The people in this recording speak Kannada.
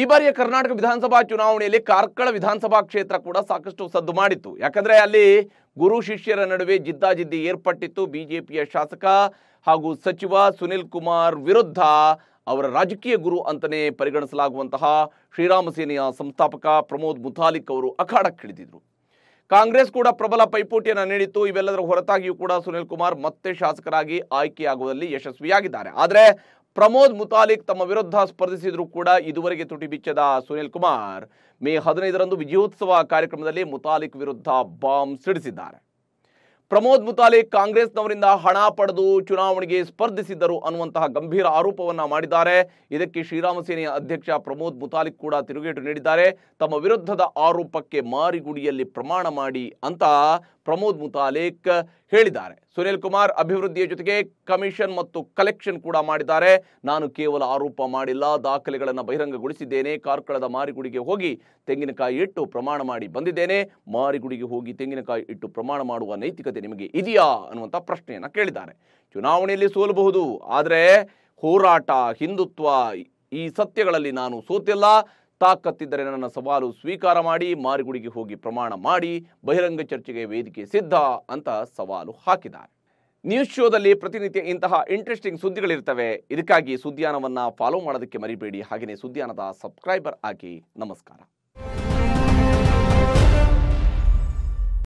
ಈ ಬಾರಿಯ ಕರ್ನಾಟಕ ವಿಧಾನಸಭಾ ಚುನಾವಣೆಯಲ್ಲಿ ಕಾರ್ಕಳ ವಿಧಾನಸಭಾ ಕ್ಷೇತ್ರ ಕೂಡ ಸಾಕಷ್ಟು ಸದ್ದು ಮಾಡಿತ್ತು ಯಾಕಂದ್ರೆ ಅಲ್ಲಿ ಗುರು ಶಿಷ್ಯರ ನಡುವೆ ಜಿದ್ದಾಜಿದ್ದಿ ಏರ್ಪಟ್ಟಿತ್ತು ಬಿಜೆಪಿಯ ಶಾಸಕ ಹಾಗೂ ಸಚಿವ ಸುನಿಲ್ ಕುಮಾರ್ ವಿರುದ್ಧ ಅವರ ರಾಜಕೀಯ ಗುರು ಅಂತಲೇ ಪರಿಗಣಿಸಲಾಗುವಂತಹ ಶ್ರೀರಾಮ ಸೇನೆಯ ಸಂಸ್ಥಾಪಕ ಪ್ರಮೋದ್ ಮುಥಾಲಿಕ್ ಅವರು ಅಖಾಡಕ್ಕಿಳಿದಿದ್ರು ಕಾಂಗ್ರೆಸ್ ಕೂಡ ಪ್ರಬಲ ಪೈಪೋಟಿಯನ್ನು ನೀಡಿತ್ತು ಇವೆಲ್ಲದರ ಹೊರತಾಗಿಯೂ ಕೂಡ ಸುನಿಲ್ ಕುಮಾರ್ ಮತ್ತೆ ಶಾಸಕರಾಗಿ ಆಯ್ಕೆಯಾಗುವಲ್ಲಿ ಯಶಸ್ವಿಯಾಗಿದ್ದಾರೆ ಆದರೆ ಪ್ರಮೋದ್ ಮುತಾಲಿಕ್ ತಮ್ಮ ವಿರುದ್ಧ ಸ್ಪರ್ಧಿಸಿದರೂ ಕೂಡ ಇದುವರೆಗೆ ತುಟಿ ಬಿಚ್ಚದ ಸುನಿಲ್ ಕುಮಾರ್ ಮೇ ಹದಿನೈದರಂದು ವಿಜಯೋತ್ಸವ ಕಾರ್ಯಕ್ರಮದಲ್ಲಿ ಮುತಾಲಿಕ್ ವಿರುದ್ಧ ಬಾಂಬ್ ಸಿಡಿಸಿದ್ದಾರೆ ಪ್ರಮೋದ್ ಮುತಾಲಿಕ್ ಕಾಂಗ್ರೆಸ್ನವರಿಂದ ಹಣ ಪಡೆದು ಚುನಾವಣೆಗೆ ಸ್ಪರ್ಧಿಸಿದ್ದರು ಅನ್ನುವಂತಹ ಗಂಭೀರ ಆರೋಪವನ್ನ ಮಾಡಿದ್ದಾರೆ ಇದಕ್ಕೆ ಶ್ರೀರಾಮ ಸೇನೆಯ ಅಧ್ಯಕ್ಷ ಪ್ರಮೋದ್ ಮುತಾಲಿಕ್ ಕೂಡ ತಿರುಗೇಟು ನೀಡಿದ್ದಾರೆ ತಮ್ಮ ವಿರುದ್ಧದ ಆರೋಪಕ್ಕೆ ಮಾರಿಗುಡಿಯಲ್ಲಿ ಪ್ರಮಾಣ ಮಾಡಿ ಅಂತ ಪ್ರಮೋದ್ ಮುತಾಲಿಕ್ ಹೇಳಿದ್ದಾರೆ ಸುನೀಲ್ ಕುಮಾರ್ ಅಭಿವೃದ್ಧಿಯ ಜೊತೆಗೆ ಕಮಿಷನ್ ಮತ್ತು ಕಲೆಕ್ಷನ್ ಕೂಡ ಮಾಡಿದ್ದಾರೆ ನಾನು ಕೇವಲ ಆರೋಪ ಮಾಡಿಲ್ಲ ದಾಖಲೆಗಳನ್ನು ಬಹಿರಂಗಗೊಳಿಸಿದ್ದೇನೆ ಕಾರ್ಕಳದ ಮಾರಿಗುಡಿಗೆ ಹೋಗಿ ತೆಂಗಿನಕಾಯಿ ಇಟ್ಟು ಪ್ರಮಾಣ ಮಾಡಿ ಬಂದಿದ್ದೇನೆ ಮಾರಿಗುಡಿಗೆ ಹೋಗಿ ತೆಂಗಿನಕಾಯಿ ಇಟ್ಟು ಪ್ರಮಾಣ ಮಾಡುವ ನೈತಿಕತೆ ನಿಮಗೆ ಇದೆಯಾ ಅನ್ನುವಂಥ ಪ್ರಶ್ನೆಯನ್ನು ಕೇಳಿದ್ದಾರೆ ಚುನಾವಣೆಯಲ್ಲಿ ಸೋಲಬಹುದು ಆದರೆ ಹೋರಾಟ ಹಿಂದುತ್ವ ಈ ಸತ್ಯಗಳಲ್ಲಿ ನಾನು ಸೋತಿಲ್ಲ ತಾಕತ್ತಿದ್ದರೆ ನನ್ನ ಸವಾಲು ಸ್ವೀಕಾರ ಮಾಡಿ ಮಾರಿಗುಡಿಗೆ ಹೋಗಿ ಪ್ರಮಾಣ ಮಾಡಿ ಬಹಿರಂಗ ಚರ್ಚೆಗೆ ವೇದಿಕೆ ಸಿದ್ಧ ಅಂತ ಸವಾಲು ಹಾಕಿದ್ದಾರೆ ನ್ಯೂಸ್ ಶೋದಲ್ಲಿ ಪ್ರತಿನಿತ್ಯ ಇಂತಹ ಇಂಟ್ರೆಸ್ಟಿಂಗ್ ಸುದ್ದಿಗಳಿರ್ತವೆ ಇದಕ್ಕಾಗಿ ಸುದ್ದಿಯಾನವನ್ನು ಫಾಲೋ ಮಾಡೋದಕ್ಕೆ ಮರಿಬೇಡಿ ಹಾಗೆಯೇ ಸುದ್ಯಾನದ ಸಬ್ಸ್ಕ್ರೈಬರ್ ಆಗಿ ನಮಸ್ಕಾರ